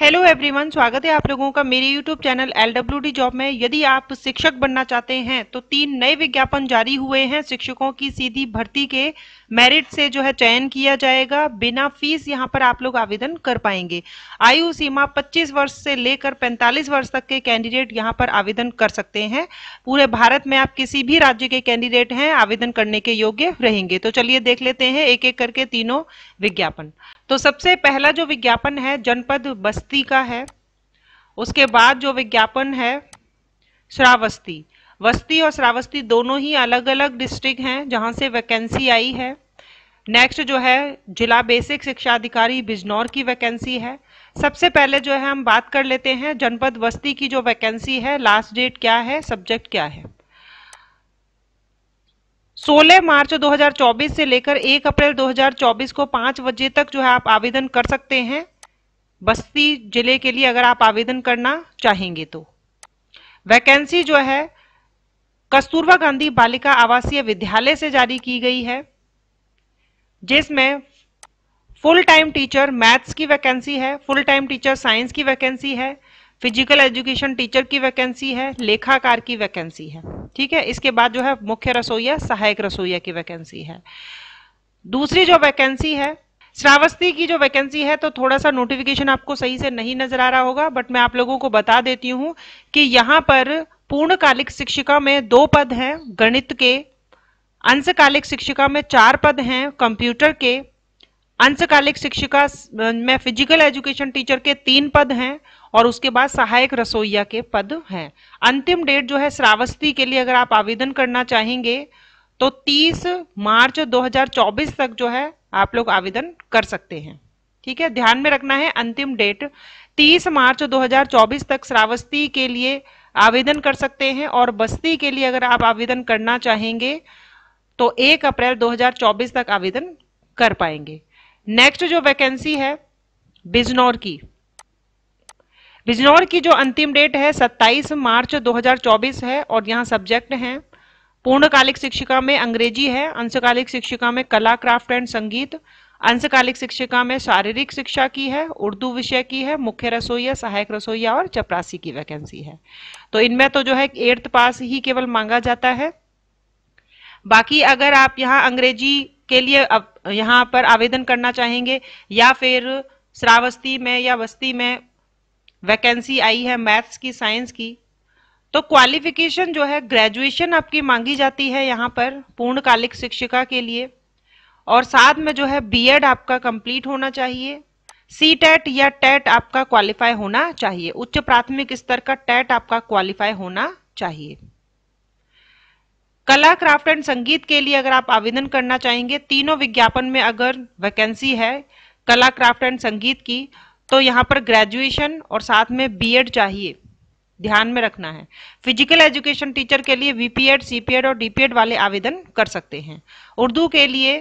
hello everyone स्वागत है आप लोगों का मेरे यूट्यूब चैनल एल जॉब में यदि आप शिक्षक बनना चाहते हैं तो तीन नए विज्ञापन जारी हुए हैं शिक्षकों की सीधी भर्ती के मेरिट से जो है चयन किया जाएगा बिना फीस यहां पर आप लोग आवेदन कर पाएंगे आयु सीमा 25 वर्ष से लेकर 45 वर्ष तक के कैंडिडेट यहां पर आवेदन कर सकते हैं पूरे भारत में आप किसी भी राज्य के कैंडिडेट हैं आवेदन करने के योग्य रहेंगे तो चलिए देख लेते हैं एक एक करके तीनों विज्ञापन तो सबसे पहला जो विज्ञापन है जनपद बस्ती का है उसके बाद जो विज्ञापन है श्रावस्ती वस्ती और श्रावस्ती दोनों ही अलग अलग डिस्ट्रिक्ट हैं जहां से वैकेंसी आई है नेक्स्ट जो है जिला बेसिक शिक्षा अधिकारी बिजनौर की वैकेंसी है सबसे पहले जो है हम बात कर लेते हैं जनपद बस्ती की जो वैकेंसी है लास्ट डेट क्या है सब्जेक्ट क्या है 16 मार्च 2024 से लेकर 1 अप्रैल 2024 को 5 बजे तक जो है आप आवेदन कर सकते हैं बस्ती जिले के लिए अगर आप आवेदन करना चाहेंगे तो वैकेंसी जो है कस्तूरबा गांधी बालिका आवासीय विद्यालय से जारी की गई है जिसमें फुल टाइम टीचर मैथ्स की वैकेंसी है फुल टाइम टीचर साइंस की वैकेंसी है फिजिकल एजुकेशन टीचर की वैकेंसी है लेखाकार की वैकेंसी है ठीक है इसके बाद जो है मुख्य रसोईया सहायक रसोईया की वैकेंसी है दूसरी जो वैकेंसी है श्रावस्ती की जो वैकेंसी है तो थोड़ा सा नोटिफिकेशन आपको सही से नहीं नजर आ रहा होगा बट मैं आप लोगों को बता देती हूँ कि यहाँ पर पूर्णकालिक शिक्षिका में दो पद हैं गणित के अंशकालिक शिक्षिका में चार पद हैं कंप्यूटर के अंशकालिक शिक्षिका में फिजिकल एजुकेशन टीचर के तीन पद हैं और उसके बाद सहायक रसोईया के पद हैं अंतिम डेट जो है श्रावस्ती के लिए अगर आप आवेदन करना चाहेंगे तो 30 मार्च 2024 तक जो है आप लोग आवेदन कर सकते हैं ठीक है ध्यान में रखना है अंतिम डेट 30 मार्च 2024 तक श्रावस्ती के लिए आवेदन कर सकते हैं और बस्ती के लिए अगर आप आवेदन करना चाहेंगे तो 1 अप्रैल 2024 तक आवेदन कर पाएंगे नेक्स्ट जो वैकेंसी है बिजनौर की बिजनौर की जो अंतिम डेट है 27 मार्च 2024 है और यहाँ सब्जेक्ट हैं पूर्णकालिक शिक्षिका में अंग्रेजी है अंशकालिक शिक्षिका में कला क्राफ्ट एंड संगीत अंशकालिक शिक्षिका में शारीरिक शिक्षा की है उर्दू विषय की है मुख्य रसोईया सहायक रसोईया और चपरासी की वैकेंसी है तो इनमें तो जो है एट्थ पास ही केवल मांगा जाता है बाकी अगर आप यहाँ अंग्रेजी के लिए अब यहाँ पर आवेदन करना चाहेंगे या फिर श्रावस्ती में या बस्ती में वैकेंसी आई है मैथ्स की साइंस की तो क्वालिफिकेशन जो है ग्रेजुएशन आपकी मांगी जाती है यहाँ पर पूर्णकालिक शिक्षिका के लिए और साथ में जो है बीएड आपका कंप्लीट होना चाहिए सी टेट या टेट आपका क्वालिफाई होना चाहिए उच्च प्राथमिक स्तर का टेट आपका क्वालिफाई होना चाहिए कला क्राफ्ट एंड संगीत के लिए अगर आप आवेदन करना चाहेंगे तीनों विज्ञापन में अगर वैकेंसी है कला क्राफ्ट एंड संगीत की तो यहाँ पर ग्रेजुएशन और साथ में बीएड चाहिए ध्यान में रखना है फिजिकल एजुकेशन टीचर के लिए वीपीएड सीपीएड और डीपीएड वाले आवेदन कर सकते हैं उर्दू के लिए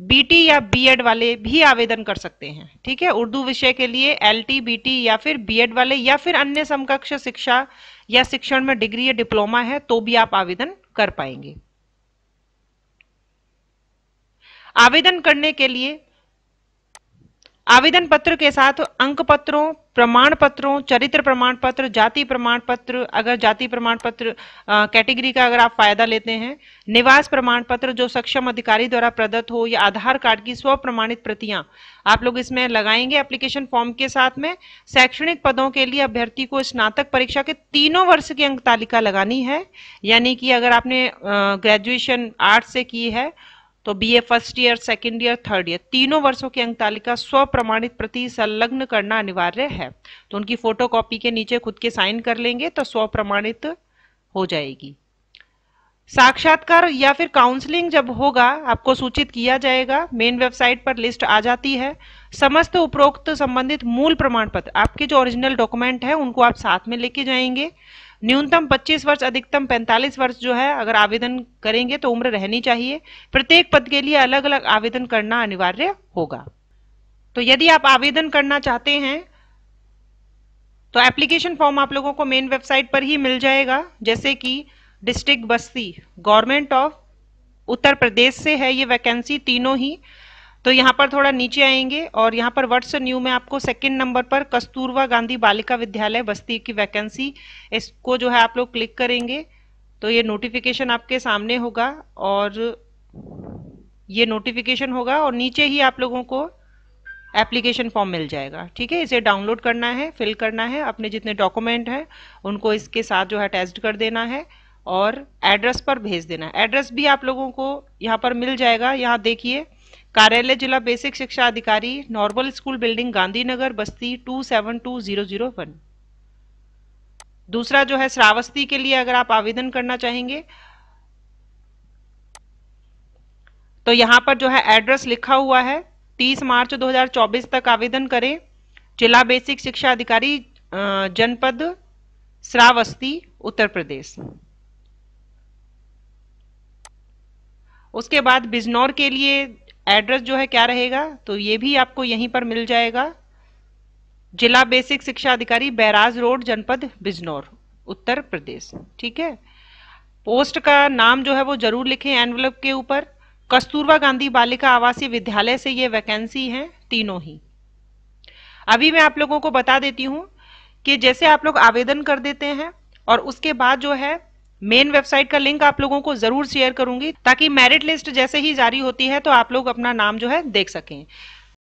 बीटी या बीएड वाले भी आवेदन कर सकते हैं ठीक है उर्दू विषय के लिए एलटी बीटी या फिर बीएड वाले या फिर अन्य समकक्ष शिक्षा या शिक्षण में डिग्री या डिप्लोमा है तो भी आप आवेदन कर पाएंगे आवेदन करने के लिए आवेदन पत्र के साथ अंक पत्रों प्रमाण पत्रों चरित्र प्रमाण पत्र जाति प्रमाण पत्र अगर जाति प्रमाण पत्र कैटेगरी का अगर आप फायदा लेते हैं निवास प्रमाण पत्र जो सक्षम अधिकारी द्वारा प्रदत्त हो या आधार कार्ड की स्व प्रमाणित प्रतियां आप लोग इसमें लगाएंगे एप्लीकेशन फॉर्म के साथ में शैक्षणिक पदों के लिए अभ्यर्थी को स्नातक परीक्षा के तीनों वर्ष की अंक तालिका लगानी है यानी कि अगर आपने ग्रेजुएशन आर्ट से की है तो BA first year second year third year तीनों वर्षों की अंक तालिका स्व प्रमाणित प्रति संलग्न करना अनिवार्य है तो उनकी फोटो कॉपी के नीचे खुद के साइन कर लेंगे तो स्व प्रमाणित हो जाएगी साक्षात्कार या फिर काउंसलिंग जब होगा आपको सूचित किया जाएगा मेन वेबसाइट पर लिस्ट आ जाती है समस्त उपरोक्त संबंधित मूल प्रमाण पत्र आपके जो ओरिजिनल डॉक्यूमेंट है उनको आप साथ में लेके जाएंगे न्यूनतम 25 वर्ष अधिकतम 45 वर्ष जो है अगर आवेदन करेंगे तो उम्र रहनी चाहिए प्रत्येक पद के लिए अलग अलग आवेदन करना अनिवार्य होगा तो यदि आप आवेदन करना चाहते हैं तो एप्लीकेशन फॉर्म आप लोगों को मेन वेबसाइट पर ही मिल जाएगा जैसे कि डिस्ट्रिक्ट बस्ती गवर्नमेंट ऑफ उत्तर प्रदेश से है ये वैकेंसी तीनों ही तो यहाँ पर थोड़ा नीचे आएंगे और यहाँ पर वर्ड्स न्यू में आपको सेकंड नंबर पर कस्तूरबा गांधी बालिका विद्यालय बस्ती की वैकेंसी इसको जो है आप लोग क्लिक करेंगे तो ये नोटिफिकेशन आपके सामने होगा और ये नोटिफिकेशन होगा और नीचे ही आप लोगों को एप्लीकेशन फॉर्म मिल जाएगा ठीक है इसे डाउनलोड करना है फिल करना है अपने जितने डॉक्यूमेंट हैं उनको इसके साथ जो है टेस्ट कर देना है और एड्रेस पर भेज देना एड्रेस भी आप लोगों को यहाँ पर मिल जाएगा यहाँ देखिए कार्यालय जिला बेसिक शिक्षा अधिकारी नॉर्मल स्कूल बिल्डिंग गांधीनगर बस्ती two seven two zero zero one दूसरा जो है श्रावस्ती के लिए अगर आप आवेदन करना चाहेंगे तो यहां पर जो है एड्रेस लिखा हुआ है 30 मार्च 2024 तक आवेदन करें जिला बेसिक शिक्षा अधिकारी जनपद श्रावस्ती उत्तर प्रदेश उसके बाद बिजनौर के लिए एड्रेस जो है क्या रहेगा तो ये भी आपको यहीं पर मिल जाएगा जिला बेसिक शिक्षा अधिकारी बैराज रोड जनपद बिजनौर उत्तर प्रदेश ठीक है पोस्ट का नाम जो है वो जरूर लिखें एनवलप के ऊपर कस्तूरबा गांधी बालिका आवासीय विद्यालय से ये वैकेंसी है तीनों ही अभी मैं आप लोगों को बता देती हूँ कि जैसे आप लोग आवेदन कर देते हैं और उसके बाद जो है मेन वेबसाइट का लिंक आप लोगों को जरूर शेयर करूंगी ताकि मेरिट लिस्ट जैसे ही जारी होती है तो आप लोग अपना नाम जो है देख सकें